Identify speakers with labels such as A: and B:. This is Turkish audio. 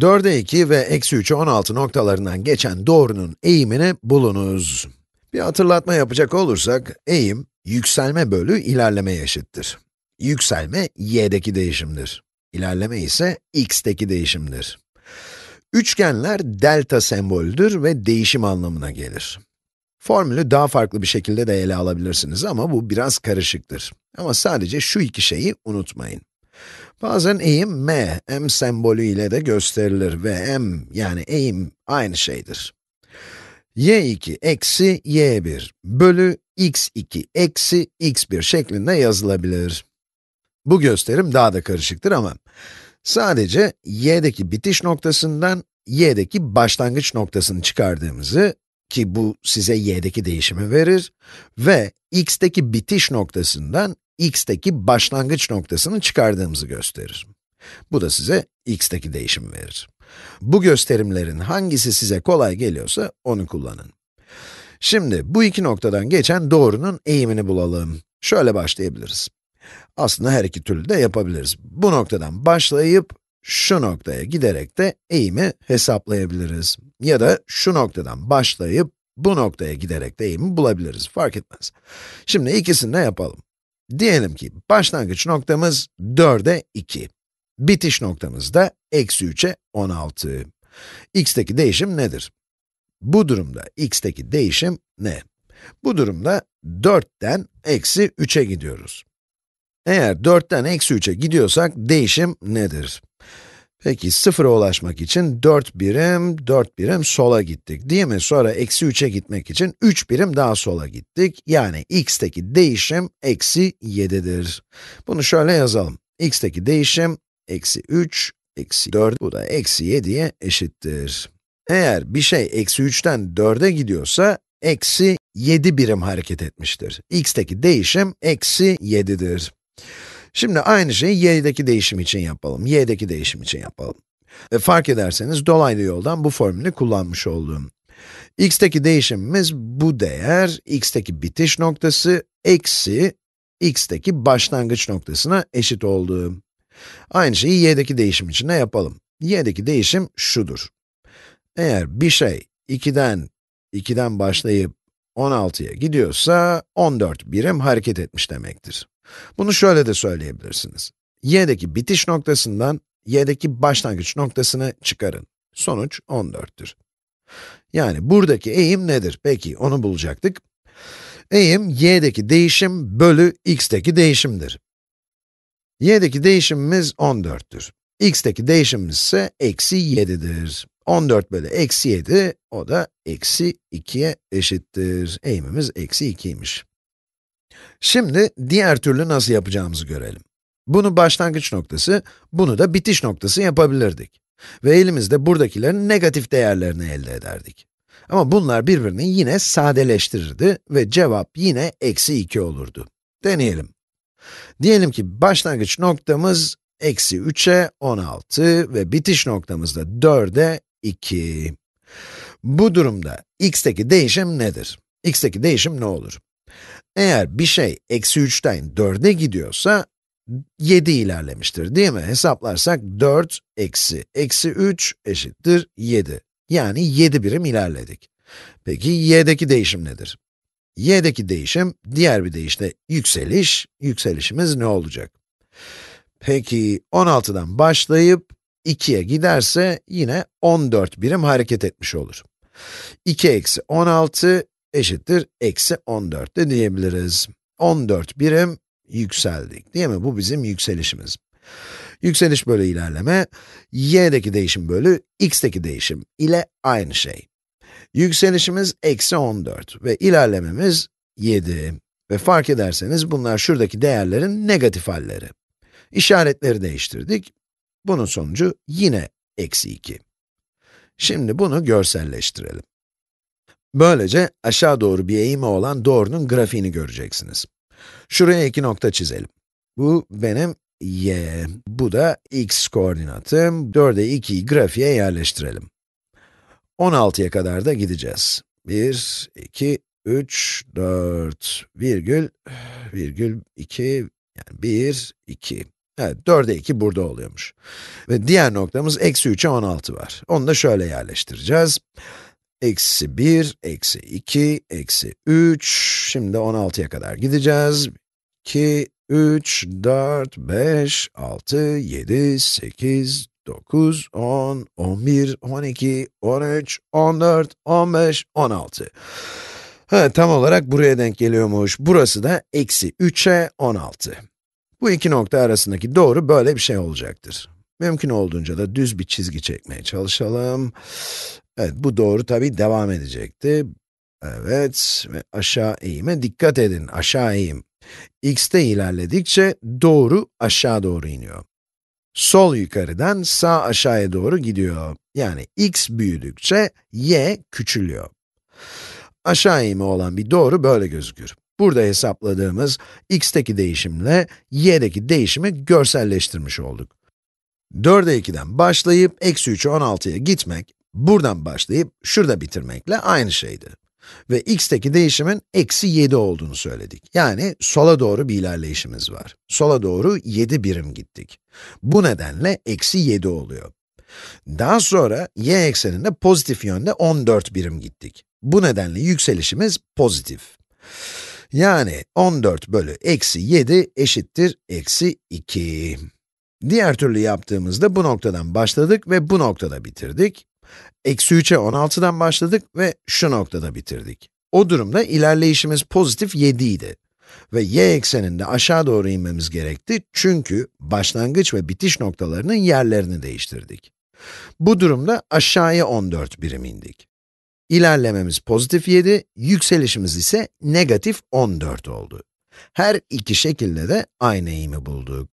A: 4'e 2 ve eksi 3'e 16 noktalarından geçen doğrunun eğimini bulunuz. Bir hatırlatma yapacak olursak, eğim, yükselme bölü ilerleme eşittir. Yükselme, y'deki değişimdir. İlerleme ise x'teki değişimdir. Üçgenler delta sembolüdür ve değişim anlamına gelir. Formülü daha farklı bir şekilde de ele alabilirsiniz ama bu biraz karışıktır. Ama sadece şu iki şeyi unutmayın. Bazen eğim m, m sembolü ile de gösterilir ve m yani eğim aynı şeydir. y2 eksi y1 bölü x2 eksi x1 şeklinde yazılabilir. Bu gösterim daha da karışıktır ama sadece y'deki bitiş noktasından y'deki başlangıç noktasını çıkardığımızı ki bu size y'deki değişimi verir ve x'teki bitiş noktasından x'teki başlangıç noktasını çıkardığımızı gösterir. Bu da size x'teki değişimi verir. Bu gösterimlerin hangisi size kolay geliyorsa onu kullanın. Şimdi bu iki noktadan geçen doğrunun eğimini bulalım. Şöyle başlayabiliriz. Aslında her iki türlü de yapabiliriz. Bu noktadan başlayıp şu noktaya giderek de eğimi hesaplayabiliriz. Ya da şu noktadan başlayıp bu noktaya giderek de eğimi bulabiliriz. Fark etmez. Şimdi ikisini de yapalım. Diyelim ki başlangıç noktamız 4'e 2. Bitiş noktamız da eksi 3'e 16. x'teki değişim nedir? Bu durumda x'teki değişim ne? Bu durumda 4'ten eksi 3'e gidiyoruz. Eğer 4'ten eksi 3'e gidiyorsak değişim nedir? Peki, sıfıra ulaşmak için 4 birim, 4 birim sola gittik değil mi? Sonra eksi 3'e gitmek için 3 birim daha sola gittik. Yani x'teki değişim eksi 7'dir. Bunu şöyle yazalım. x'teki değişim eksi 3, eksi 4, bu da eksi 7'ye eşittir. Eğer bir şey eksi 3'ten 4'e gidiyorsa, eksi 7 birim hareket etmiştir. x'teki değişim eksi 7'dir. Şimdi aynı şeyi y'deki değişim için yapalım, y'deki değişim için yapalım. E, fark ederseniz dolaylı yoldan bu formülü kullanmış oldum. x'teki değişimimiz bu değer, x'teki bitiş noktası eksi x'teki başlangıç noktasına eşit oldu. Aynı şeyi y'deki değişim için de yapalım. y'deki değişim şudur. Eğer bir şey 2'den 2'den başlayıp 16'ya gidiyorsa 14 birim hareket etmiş demektir. Bunu şöyle de söyleyebilirsiniz. y'deki bitiş noktasından y'deki başlangıç noktasını çıkarın. Sonuç 14'tür. Yani buradaki eğim nedir? Peki, onu bulacaktık. Eğim, y'deki değişim bölü x'teki değişimdir. y'deki değişimimiz 14'tür. x'teki değişimimiz ise eksi 7'dir. 14 bölü eksi 7, o da eksi 2'ye eşittir. Eğimimiz eksi 2'ymiş. Şimdi diğer türlü nasıl yapacağımızı görelim. Bunu başlangıç noktası, bunu da bitiş noktası yapabilirdik. Ve elimizde buradakilerin negatif değerlerini elde ederdik. Ama bunlar birbirini yine sadeleştirirdi ve cevap yine eksi 2 olurdu. Deneyelim. Diyelim ki başlangıç noktamız eksi 3'e 16 ve bitiş noktamız da 4'e 2. Bu durumda x'teki değişim nedir? x'teki değişim ne olur? Eğer bir şey eksi 3'ten 4'e gidiyorsa, 7 ilerlemiştir değil mi? Hesaplarsak 4 eksi eksi 3 eşittir 7. Yani 7 birim ilerledik. Peki y'deki değişim nedir? y'deki değişim, diğer bir deyişle yükseliş, yükselişimiz ne olacak? Peki 16'dan başlayıp 2'ye giderse yine 14 birim hareket etmiş olur. 2 eksi 16 eşittir eksi 14 de diyebiliriz. 14 birim yükseldik değil mi? Bu bizim yükselişimiz. Yükseliş bölü ilerleme, y'deki değişim bölü x'teki değişim ile aynı şey. Yükselişimiz eksi 14 ve ilerlememiz 7. Ve fark ederseniz bunlar şuradaki değerlerin negatif halleri. İşaretleri değiştirdik. Bunun sonucu yine eksi 2. Şimdi bunu görselleştirelim. Böylece aşağı doğru bir eğimi olan doğrunun grafiğini göreceksiniz. Şuraya iki nokta çizelim. Bu benim y, bu da x koordinatım. 4'e 2'yi grafiğe yerleştirelim. 16'ya kadar da gideceğiz. 1, 2, 3, 4, virgül, virgül 2, yani 1, 2. Evet, 4'e 2 burada oluyormuş. Ve diğer noktamız eksi 3'e 16 var. Onu da şöyle yerleştireceğiz. Eksi 1, eksi 2, eksi 3, şimdi 16'ya kadar gideceğiz. 2, 3, 4, 5, 6, 7, 8, 9, 10, 11, 12, 13, 14, 15, 16. Ha, tam olarak buraya denk geliyormuş. Burası da eksi 3'e 16. Bu iki nokta arasındaki doğru böyle bir şey olacaktır. Mümkün olduğunca da düz bir çizgi çekmeye çalışalım. Evet, bu doğru tabii devam edecekti. Evet, ve aşağı eğime dikkat edin, aşağı eğim. x'te ilerledikçe doğru aşağı doğru iniyor. Sol yukarıdan sağ aşağıya doğru gidiyor. Yani x büyüdükçe y küçülüyor. Aşağı eğimi olan bir doğru böyle gözükür. Burada hesapladığımız x'teki değişimle y'deki değişimi görselleştirmiş olduk. 4'e 2'den başlayıp eksi 3'e 16'ya gitmek, Buradan başlayıp şurada bitirmekle aynı şeydi. Ve x'teki değişimin eksi 7 olduğunu söyledik. Yani sola doğru bir ilerleyişimiz var. Sola doğru 7 birim gittik. Bu nedenle eksi 7 oluyor. Daha sonra y ekseninde pozitif yönde 14 birim gittik. Bu nedenle yükselişimiz pozitif. Yani 14 bölü eksi 7 eşittir eksi 2. Diğer türlü yaptığımızda bu noktadan başladık ve bu noktada bitirdik. Eksi 3'e 16'dan başladık ve şu noktada bitirdik. O durumda ilerleyişimiz pozitif 7 idi. Ve y ekseninde aşağı doğru inmemiz gerekti çünkü başlangıç ve bitiş noktalarının yerlerini değiştirdik. Bu durumda aşağıya 14 birim indik. İlerlememiz pozitif 7, yükselişimiz ise negatif 14 oldu. Her iki şekilde de aynı eğimi bulduk.